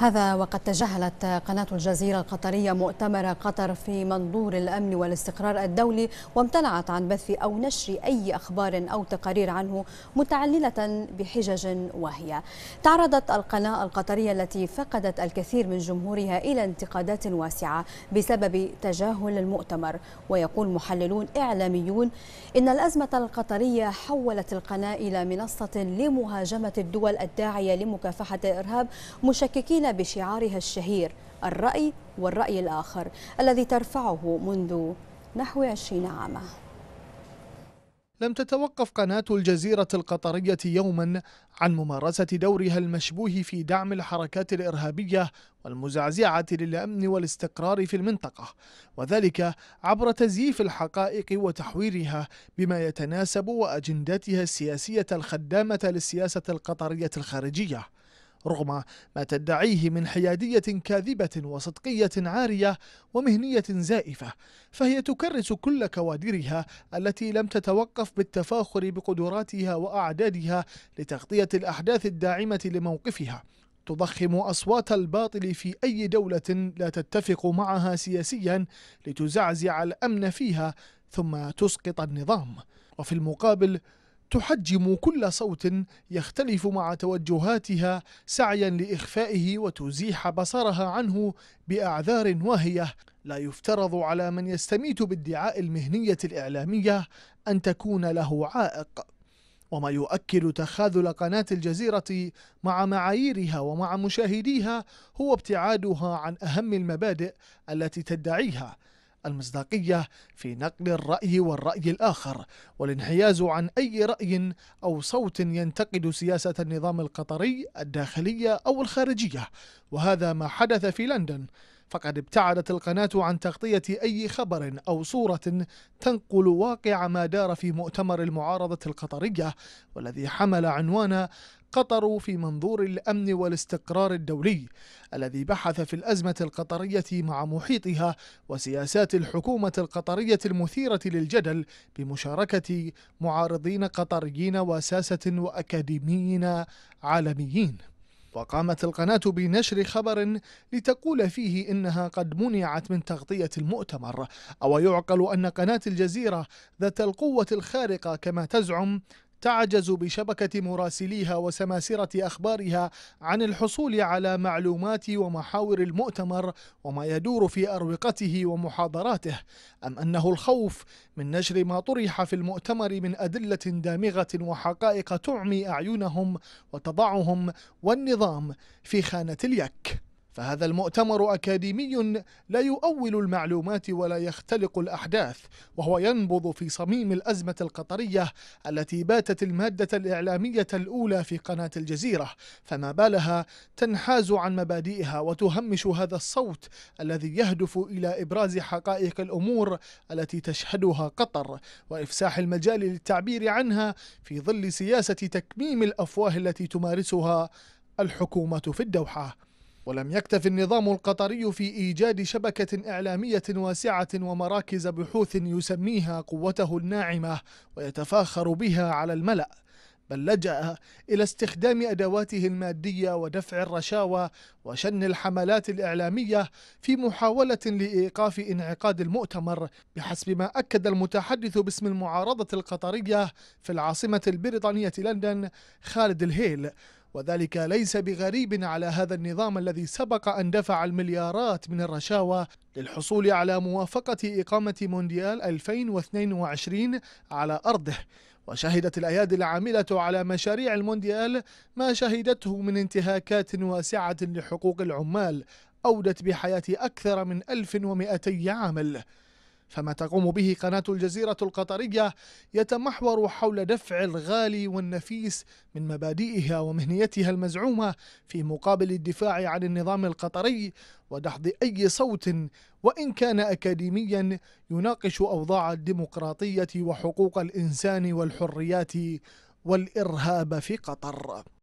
هذا وقد تجاهلت قناة الجزيرة القطرية مؤتمر قطر في منظور الأمن والاستقرار الدولي وامتنعت عن بث أو نشر أي أخبار أو تقارير عنه متعللة بحجج واهية تعرضت القناة القطرية التي فقدت الكثير من جمهورها إلى انتقادات واسعة بسبب تجاهل المؤتمر ويقول محللون إعلاميون إن الأزمة القطرية حولت القناة إلى منصة لمهاجمة الدول الداعية لمكافحة الإرهاب مشككين بشعارها الشهير الرأي والرأي الآخر الذي ترفعه منذ نحو 20 عاما لم تتوقف قناة الجزيرة القطرية يوما عن ممارسة دورها المشبوه في دعم الحركات الإرهابية والمزعزعة للأمن والاستقرار في المنطقة وذلك عبر تزييف الحقائق وتحويرها بما يتناسب وأجندتها السياسية الخدامة للسياسة القطرية الخارجية رغم ما تدعيه من حيادية كاذبة وصدقية عارية ومهنية زائفة فهي تكرس كل كوادرها التي لم تتوقف بالتفاخر بقدراتها وأعدادها لتغطية الأحداث الداعمة لموقفها تضخم أصوات الباطل في أي دولة لا تتفق معها سياسيا لتزعزع الأمن فيها ثم تسقط النظام وفي المقابل تحجم كل صوت يختلف مع توجهاتها سعيا لإخفائه وتزيح بصرها عنه بأعذار واهية لا يفترض على من يستميت بادعاء المهنية الإعلامية أن تكون له عائق وما يؤكد تخاذل قناة الجزيرة مع معاييرها ومع مشاهديها هو ابتعادها عن أهم المبادئ التي تدعيها المصداقية في نقل الرأي والرأي الآخر والانحياز عن أي رأي أو صوت ينتقد سياسة النظام القطري الداخلية أو الخارجية وهذا ما حدث في لندن فقد ابتعدت القناة عن تغطية أي خبر أو صورة تنقل واقع ما دار في مؤتمر المعارضة القطرية والذي حمل عنوان قطر في منظور الأمن والاستقرار الدولي الذي بحث في الأزمة القطرية مع محيطها وسياسات الحكومة القطرية المثيرة للجدل بمشاركة معارضين قطريين وساسة وأكاديميين عالميين وقامت القناة بنشر خبر لتقول فيه إنها قد منعت من تغطية المؤتمر أو يعقل أن قناة الجزيرة ذات القوة الخارقة كما تزعم تعجز بشبكة مراسليها وسماسرة أخبارها عن الحصول على معلومات ومحاور المؤتمر وما يدور في أروقته ومحاضراته أم أنه الخوف من نشر ما طرح في المؤتمر من أدلة دامغة وحقائق تعمي أعينهم وتضعهم والنظام في خانة اليك فهذا المؤتمر أكاديمي لا يؤول المعلومات ولا يختلق الأحداث وهو ينبض في صميم الأزمة القطرية التي باتت المادة الإعلامية الأولى في قناة الجزيرة فما بالها تنحاز عن مبادئها وتهمش هذا الصوت الذي يهدف إلى إبراز حقائق الأمور التي تشهدها قطر وإفساح المجال للتعبير عنها في ظل سياسة تكميم الأفواه التي تمارسها الحكومة في الدوحة ولم يكتف النظام القطري في إيجاد شبكة إعلامية واسعة ومراكز بحوث يسميها قوته الناعمة ويتفاخر بها على الملأ بل لجأ إلى استخدام أدواته المادية ودفع الرشاوى وشن الحملات الإعلامية في محاولة لإيقاف انعقاد المؤتمر بحسب ما أكد المتحدث باسم المعارضة القطرية في العاصمة البريطانية لندن خالد الهيل وذلك ليس بغريب على هذا النظام الذي سبق أن دفع المليارات من الرشاوى للحصول على موافقة إقامة مونديال 2022 على أرضه وشهدت الأيادي العاملة على مشاريع المونديال ما شهدته من انتهاكات واسعة لحقوق العمال أودت بحياة أكثر من 1200 عامل فما تقوم به قناة الجزيرة القطرية يتمحور حول دفع الغالي والنفيس من مبادئها ومهنيتها المزعومة في مقابل الدفاع عن النظام القطري ودحض أي صوت وإن كان أكاديميا يناقش أوضاع الديمقراطية وحقوق الإنسان والحريات والإرهاب في قطر